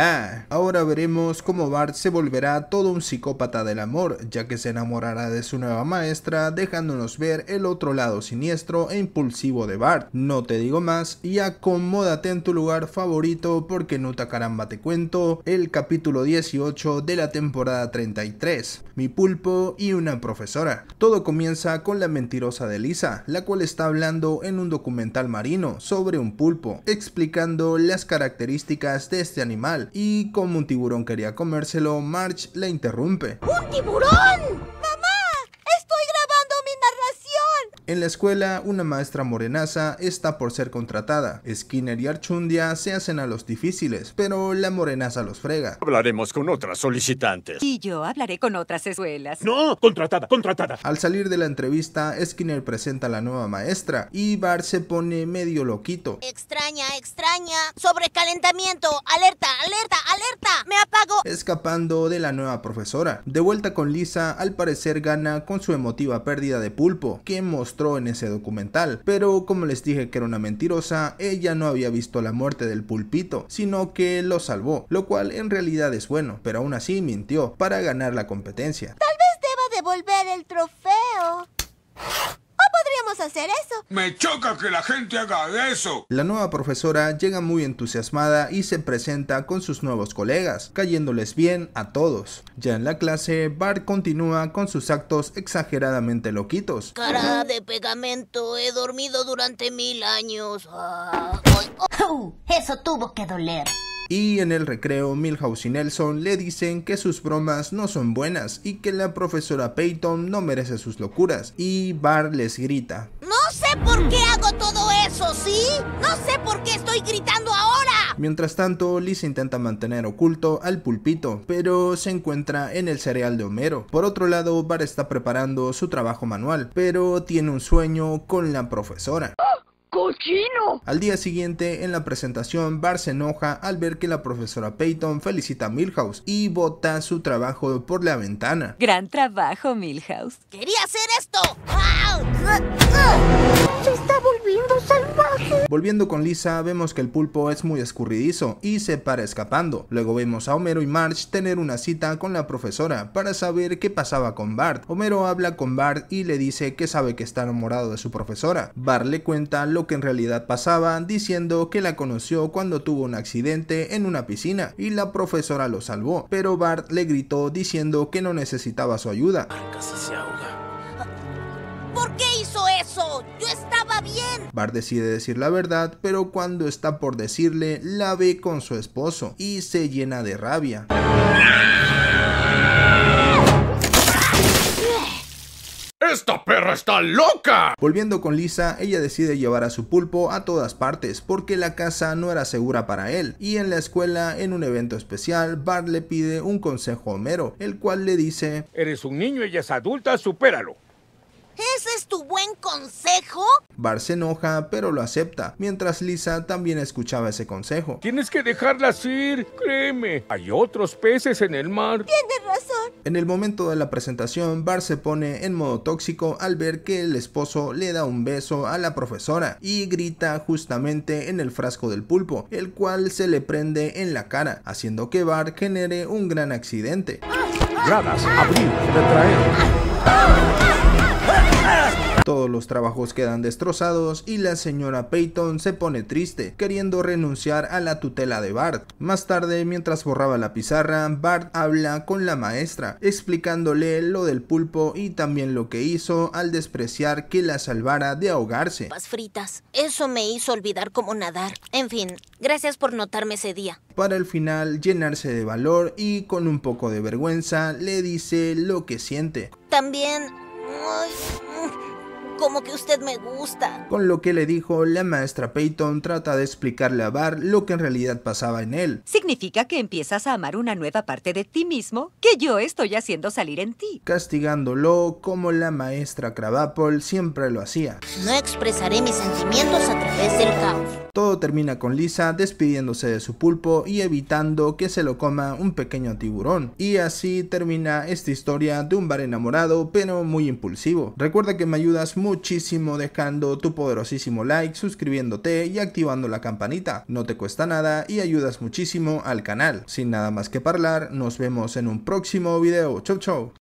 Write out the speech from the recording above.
Yeah. Ahora veremos cómo Bart se volverá todo un psicópata del amor, ya que se enamorará de su nueva maestra, dejándonos ver el otro lado siniestro e impulsivo de Bart. No te digo más y acomódate en tu lugar favorito porque no te caramba te cuento el capítulo 18 de la temporada 33, Mi pulpo y una profesora. Todo comienza con la mentirosa de Lisa, la cual está hablando en un documental marino sobre un pulpo, explicando las características de este animal y como un tiburón quería comérselo, March le interrumpe. ¡Un tiburón! En la escuela, una maestra morenaza está por ser contratada. Skinner y Archundia se hacen a los difíciles, pero la morenaza los frega. Hablaremos con otras solicitantes. Y yo hablaré con otras escuelas. ¡No! ¡Contratada! ¡Contratada! Al salir de la entrevista, Skinner presenta a la nueva maestra y Bar se pone medio loquito. Extraña, extraña. Sobrecalentamiento. Alerta, alerta, alerta. Me apago. Escapando de la nueva profesora. De vuelta con Lisa, al parecer gana con su emotiva pérdida de pulpo, que mostró en ese documental, pero como les dije que era una mentirosa, ella no había visto la muerte del pulpito, sino que lo salvó, lo cual en realidad es bueno, pero aún así mintió para ganar la competencia. Tal vez deba devolver el trofeo hacer eso. Me choca que la gente haga eso. La nueva profesora llega muy entusiasmada y se presenta con sus nuevos colegas, cayéndoles bien a todos. Ya en la clase, Bart continúa con sus actos exageradamente loquitos. Cara de pegamento, he dormido durante mil años. Ah, eso tuvo que doler. Y en el recreo, Milhouse y Nelson le dicen que sus bromas no son buenas y que la profesora Peyton no merece sus locuras. Y Bar les grita. No sé por qué hago todo eso, ¿sí? No sé por qué estoy gritando ahora. Mientras tanto, Lisa intenta mantener oculto al pulpito, pero se encuentra en el cereal de Homero. Por otro lado, Bar está preparando su trabajo manual, pero tiene un sueño con la profesora cochino. Al día siguiente, en la presentación, Bar se enoja al ver que la profesora Peyton felicita a Milhouse y bota su trabajo por la ventana. Gran trabajo, Milhouse. Quería hacer esto se está volviendo salvaje. Volviendo con Lisa, vemos que el pulpo es muy escurridizo y se para escapando. Luego vemos a Homero y Marge tener una cita con la profesora para saber qué pasaba con Bart. Homero habla con Bart y le dice que sabe que está enamorado de su profesora. Bart le cuenta lo que en realidad pasaba diciendo que la conoció cuando tuvo un accidente en una piscina y la profesora lo salvó, pero Bart le gritó diciendo que no necesitaba su ayuda. casi se ahoga qué hizo eso? Yo estaba bien. Bart decide decir la verdad, pero cuando está por decirle, la ve con su esposo y se llena de rabia. ¡Esta perra está loca! Volviendo con Lisa, ella decide llevar a su pulpo a todas partes porque la casa no era segura para él. Y en la escuela, en un evento especial, Bart le pide un consejo a Homero, el cual le dice: Eres un niño, ella es adulta, supéralo. ¿Ese es tu buen consejo? Bar se enoja, pero lo acepta, mientras Lisa también escuchaba ese consejo. Tienes que dejarla ir, créeme, hay otros peces en el mar. Tienes razón. En el momento de la presentación, Bar se pone en modo tóxico al ver que el esposo le da un beso a la profesora y grita justamente en el frasco del pulpo, el cual se le prende en la cara, haciendo que Bar genere un gran accidente. Gradas, abrir, retraer. Todos los trabajos quedan destrozados y la señora Peyton se pone triste, queriendo renunciar a la tutela de Bart. Más tarde, mientras borraba la pizarra, Bart habla con la maestra, explicándole lo del pulpo y también lo que hizo al despreciar que la salvara de ahogarse. fritas, eso me hizo olvidar cómo nadar. En fin, gracias por notarme ese día. Para el final, llenarse de valor y con un poco de vergüenza, le dice lo que siente. También como que usted me gusta. Con lo que le dijo, la maestra Peyton trata de explicarle a Bar lo que en realidad pasaba en él. Significa que empiezas a amar una nueva parte de ti mismo que yo estoy haciendo salir en ti. Castigándolo como la maestra Cravapol siempre lo hacía. No expresaré mis sentimientos a través del caos. Todo termina con Lisa despidiéndose de su pulpo y evitando que se lo coma un pequeño tiburón. Y así termina esta historia de un bar enamorado pero muy impulsivo. Recuerda que me ayudas mucho muchísimo dejando tu poderosísimo like, suscribiéndote y activando la campanita. No te cuesta nada y ayudas muchísimo al canal. Sin nada más que hablar, nos vemos en un próximo video. Chau chau.